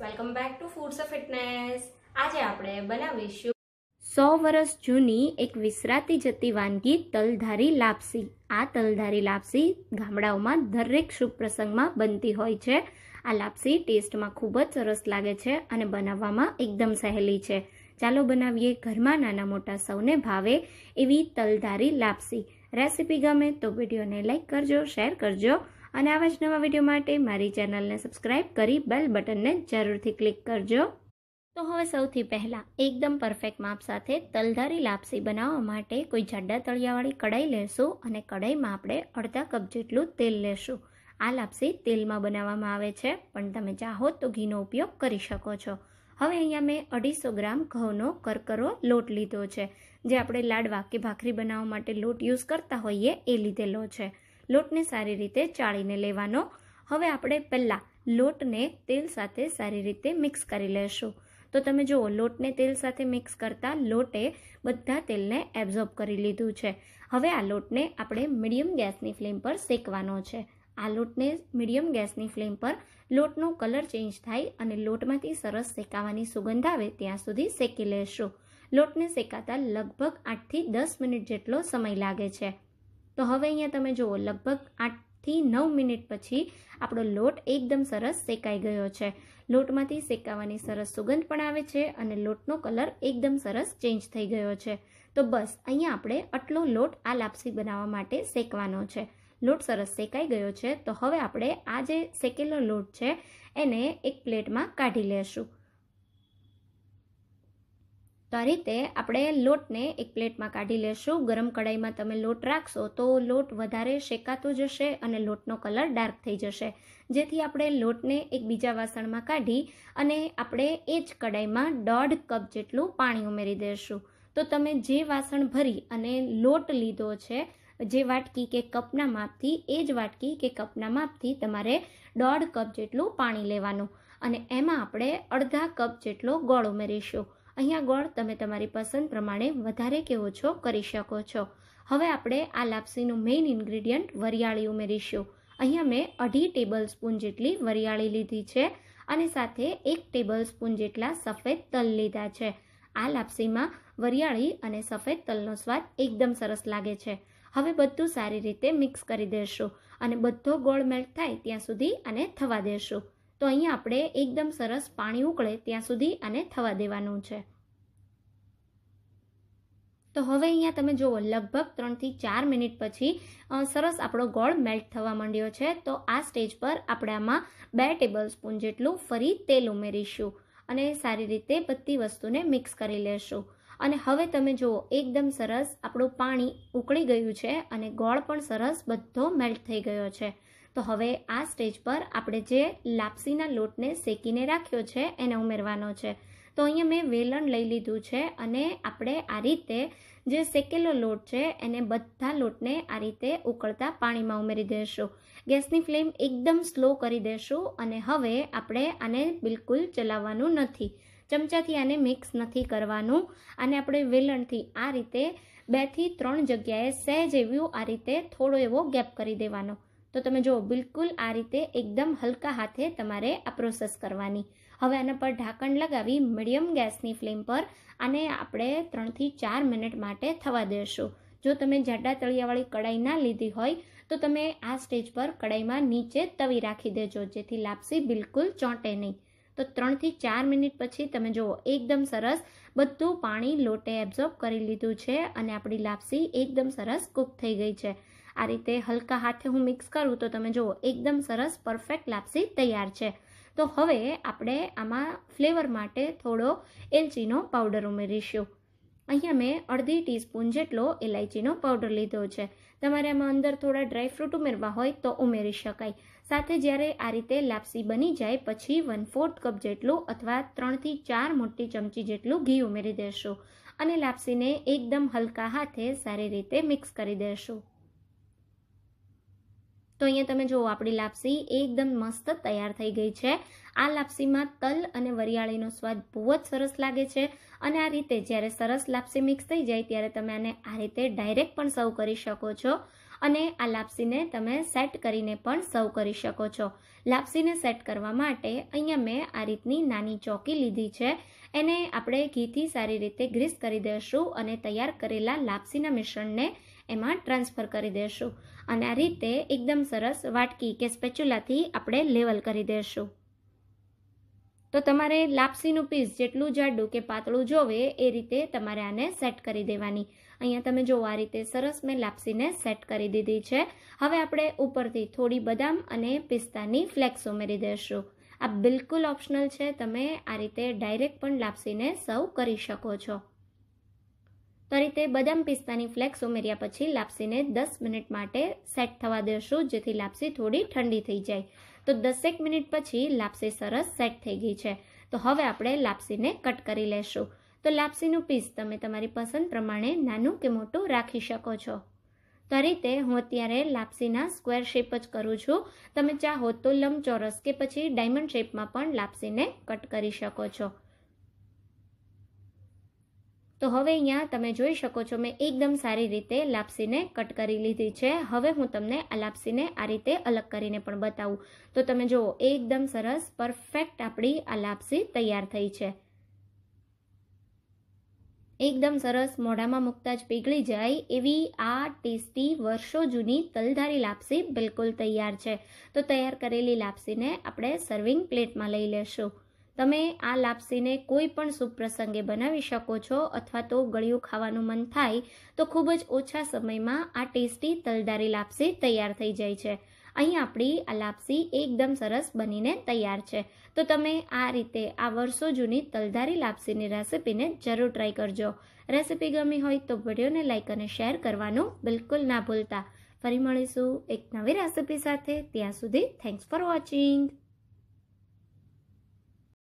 welcome back to foods of fitness આજે આપણે બનાવીશું સો વર્ષ જૂની એક વિસરાતી જતી વાનગી તલધારી લાપસી આ તલધારી લાપસી ગામડાઓમાં દરેક શુભ પ્રસંગમાં બનતી હોય છે આ લાપસી ટેસ્ટમાં ખૂબ જ સરસ લાગે છે અને બનાવવામાં એકદમ સહેલી છે ચાલો બનાવીએ ઘરમાં નાના મોટા સૌને ભાવે એવી તલધારી લાપસી રેસીપી ગમે તો વિડીયોને લાઇક કરજો શેર કરજો અને આવા જ નવા વિડીયો માટે મારી ચેનલને સબસ્ક્રાઈબ કરી બેલ બટનને જરૂરથી ક્લિક કરજો તો હવે સૌથી પહેલાં એકદમ પરફેક્ટ માપ સાથે તલધારી લાપસી બનાવવા માટે કોઈ જાડા તળિયાવાળી કઢાઈ લેશું અને કઢાઈમાં આપણે અડધા કપ જેટલું તેલ લેશું આ લાપસી તેલમાં બનાવવામાં આવે છે પણ તમે ચાહો તો ઘીનો ઉપયોગ કરી શકો છો હવે અહીંયા મેં અઢીસો ગ્રામ ઘઉંનો કરકરો લોટ લીધો છે જે આપણે લાડવા કે ભાખરી બનાવવા માટે લોટ યુઝ કરતા હોઈએ એ લીધેલો છે લોટને સારી રીતે ચાળીને લેવાનો હવે આપણે પહેલાં લોટને તેલ સાથે સારી રીતે મિક્સ કરી લેશું તો તમે જુઓ લોટને તેલ સાથે મિક્સ કરતા લોટે બધા તેલને એબ્ઝોર્બ કરી લીધું છે હવે આ લોટને આપણે મીડિયમ ગેસની ફ્લેમ પર શેકવાનો છે આ લોટને મીડિયમ ગેસની ફ્લેમ પર લોટનો કલર ચેન્જ થાય અને લોટમાંથી સરસ શેકાવાની સુગંધ આવે ત્યાં સુધી શેકી લેશું લોટને શેકાતા લગભગ આઠથી દસ મિનિટ જેટલો સમય લાગે છે તો હવે અહીંયા તમે જુઓ લગભગ આઠથી નવ મિનિટ પછી આપણો લોટ એકદમ સરસ શેકાઈ ગયો છે લોટમાંથી શેકાવાની સરસ સુગંધ પણ આવે છે અને લોટનો કલર એકદમ સરસ ચેન્જ થઈ ગયો છે તો બસ અહીંયા આપણે આટલો લોટ આ લાપસી બનાવવા માટે શેકવાનો છે લોટ સરસ શેકાઈ ગયો છે તો હવે આપણે આ જે શેકેલો લોટ છે એને એક પ્લેટમાં કાઢી લેશું તો આ રીતે આપણે લોટને એક પ્લેટમાં કાઢી લેશું ગરમ કડાઈમાં તમે લોટ રાખશો તો લોટ વધારે શેકાતો જશે અને લોટનો કલર ડાર્ક થઈ જશે જેથી આપણે લોટને એક બીજા વાસણમાં કાઢી અને આપણે એ જ કડાઈમાં દોઢ કપ જેટલું પાણી ઉમેરી દઈશું તો તમે જે વાસણ ભરી અને લોટ લીધો છે જે વાટકી કે કપના માપથી એ જ વાટકી કે કપના માપથી તમારે દોઢ કપ જેટલું પાણી લેવાનું અને એમાં આપણે અડધા કપ જેટલો ગોળ ઉમેરીશું અહીંયા ગોળ તમે તમારી પસંદ પ્રમાણે વધારે કે ઓછો કરી શકો છો હવે આપણે આ લાપસીનું મેઇન ઇન્ગ્રીડિયન્ટ વરિયાળી ઉમેરીશું અહીંયા મેં અઢી ટેબલ સ્પૂન જેટલી વરિયાળી લીધી છે અને સાથે એક ટેબલ સ્પૂન જેટલા સફેદ તલ લીધા છે આ લાપસીમાં વરિયાળી અને સફેદ તલનો સ્વાદ એકદમ સરસ લાગે છે હવે બધું સારી રીતે મિક્સ કરી દેશું અને બધો ગોળ મેલ્ટ થાય ત્યાં સુધી અને થવા દેશું તો અહીં આપણે એકદમ સરસ પાણી ઉકળે ત્યાં સુધી આને થવા દેવાનું છે તો હવે અહીંયા તમે જુઓ લગભગ ત્રણથી ચાર મિનિટ પછી સરસ આપણો ગોળ મેલ્ટ થવા માંડ્યો છે તો આ સ્ટેજ પર આપણે આમાં બે ટેબલ સ્પૂન જેટલું ફરી તેલ ઉમેરીશું અને સારી રીતે બધી વસ્તુને મિક્સ કરી લેશું અને હવે તમે જુઓ એકદમ સરસ આપણું પાણી ઉકળી ગયું છે અને ગોળ પણ સરસ બધો મેલ્ટ થઈ ગયો છે તો હવે આ સ્ટેજ પર આપણે જે લાપસીના લોટને શેકીને રાખ્યો છે એને ઉમેરવાનો છે તો અહીંયા મેં વેલણ લઈ લીધું છે અને આપણે આ રીતે જે શેકેલો લોટ છે એને બધા લોટને આ રીતે ઉકળતા પાણીમાં ઉમેરી દેશું ગેસની ફ્લેમ એકદમ સ્લો કરી દેશું અને હવે આપણે આને બિલકુલ ચલાવવાનું નથી ચમચાથી આને મિક્સ નથી કરવાનું અને આપણે વેલણથી આ રીતે બેથી ત્રણ જગ્યાએ સહેજ એવું આ રીતે થોડો એવો ગેપ કરી દેવાનો તો તમે જુઓ બિલકુલ આ રીતે એકદમ હલકા હાથે તમારે આ પ્રોસેસ કરવાની હવે આના પર ઢાંકણ લગાવી મીડિયમ ગેસની ફ્લેમ પર આને આપણે ત્રણથી ચાર મિનિટ માટે થવા દેશું જો તમે જાડા તળિયાવાળી કડાઈ ના લીધી હોય તો તમે આ સ્ટેજ પર કડાઈમાં નીચે તવી રાખી દેજો જેથી લાપસી બિલકુલ ચોંટે નહીં તો ત્રણથી ચાર મિનિટ પછી તમે જુઓ એકદમ સરસ બધું પાણી લોટે એબ્ઝોર્બ કરી લીધું છે અને આપણી લાપસી એકદમ સરસ કૂક થઈ ગઈ છે આ રીતે હલકા હાથે હું મિક્સ કરું તો તમે જુઓ એકદમ સરસ પરફેક્ટ લાપસી તૈયાર છે તો હવે આપણે આમાં ફ્લેવર માટે થોડો એલચીનો પાવડર ઉમેરીશું અહીંયા મેં અડધી ટીસ્પૂન જેટલો ઇલાયચીનો પાવડર લીધો છે તમારે આમાં અંદર થોડા ડ્રાયફ્રૂટ ઉમેરવા હોય તો ઉમેરી શકાય સાથે જ્યારે આ રીતે લાપસી બની જાય પછી વન ફોર્થ કપ જેટલું અથવા ત્રણથી ચાર મોટી ચમચી જેટલું ઘી ઉમેરી દેશું અને લાપસીને એકદમ હલકા હાથે સારી રીતે મિક્સ કરી દેશું તો અહીંયા તમે જુઓ આપણી લાપસી એકદમ મસ્ત તૈયાર થઈ ગઈ છે આ લાપસીમાં તલ અને વરિયાળીનો સ્વાદ બહુ જ સરસ લાગે છે અને આ રીતે જ્યારે સરસ લાપસી મિક્સ થઈ જાય ત્યારે તમે આને આ રીતે ડાયરેક્ટ પણ સર્વ કરી શકો છો અને આ લાપસીને તમે સેટ કરીને પણ સર્વ કરી શકો છો લાપસીને સેટ કરવા માટે અહીંયા મેં આ રીતની નાની ચોકી લીધી છે એને આપણે ઘીથી સારી રીતે ગ્રીસ કરી દઈશું અને તૈયાર કરેલા લાપસીના મિશ્રણને એમાં ટ્રાન્સફર કરી દઈશું અને આ રીતે એકદમ સરસ વાટકી કે સ્પેચ્યુલાથી આપણે લેવલ કરી દેશું તો તમારે લાપસીનું પીસ જેટલું જાડું કે પાતળું જોવે એ રીતે તમારે આને સેટ કરી દેવાની અહીંયા તમે જો આ રીતે સરસ મેં લાપસીને સેટ કરી દીધી છે હવે આપણે ઉપરથી થોડી બદામ અને પિસ્તાની ફ્લેક્સ ઉમેરી દેશું આ બિલકુલ ઓપ્શનલ છે તમે આ રીતે ડાયરેક્ટ પણ લાપસીને સર્વ કરી શકો છો તરીતે રીતે બદામ પિસ્તાની ફ્લેક્સ ઉમેર્યા પછી લાપસીને દસ મિનિટ માટે સેટ થવા દેશું જેથી લાપસી થોડી ઠંડી થઈ જાય તો દસેક મિનિટ પછી લાપસી સરસ સેટ થઈ ગઈ છે તો હવે આપણે લાપસીને કટ કરી લેશું તો લાપસીનું પીસ તમે તમારી પસંદ પ્રમાણે નાનું કે મોટું રાખી શકો છો તો રીતે હું અત્યારે લાપસીના સ્ક્વેર શેપ જ કરું છું તમે ચાહો તો લંબચોરસ કે પછી ડાયમંડ શેપમાં પણ લાપસીને કટ કરી શકો છો તો હવે અહીંયા તમે જોઈ શકો છો મેં એકદમ સારી રીતે લાપસીને કટ કરી લીધી છે હવે હું તમને આ લાપસીને આ રીતે અલગ કરીને પણ બતાવું તો તમે જુઓ એકદમ સરસ પરફેક્ટ આપણી આ લાપસી તૈયાર થઈ છે એકદમ સરસ મોઢામાં મૂકતા જ પીગળી જાય એવી આ ટેસ્ટી વર્ષો જૂની તલધારી લાપસી બિલકુલ તૈયાર છે તો તૈયાર કરેલી લાપસીને આપણે સર્વિંગ પ્લેટમાં લઈ લેશું તમે આ લાપસીને કોઈ પણ શુભ પ્રસંગે બનાવી શકો છો અથવા તો ગળ્યું ખાવાનું મન થાય તો ખૂબ જ ઓછા સમયમાં આ ટેસ્ટી તલદારી લાપસી તૈયાર થઈ જાય છે અહીં આપણી આ લાપસી એકદમ સરસ બનીને તૈયાર છે તો તમે આ રીતે આ વર્ષો જૂની તલધારી લાપસીની રેસિપીને જરૂર ટ્રાય કરજો રેસીપી ગમી હોય તો વિડીયોને લાઇક અને શેર કરવાનું બિલકુલ ના ભૂલતા ફરી મળીશું એક નવી રેસીપી સાથે ત્યાં સુધી થેન્ક્સ ફોર વોચિંગ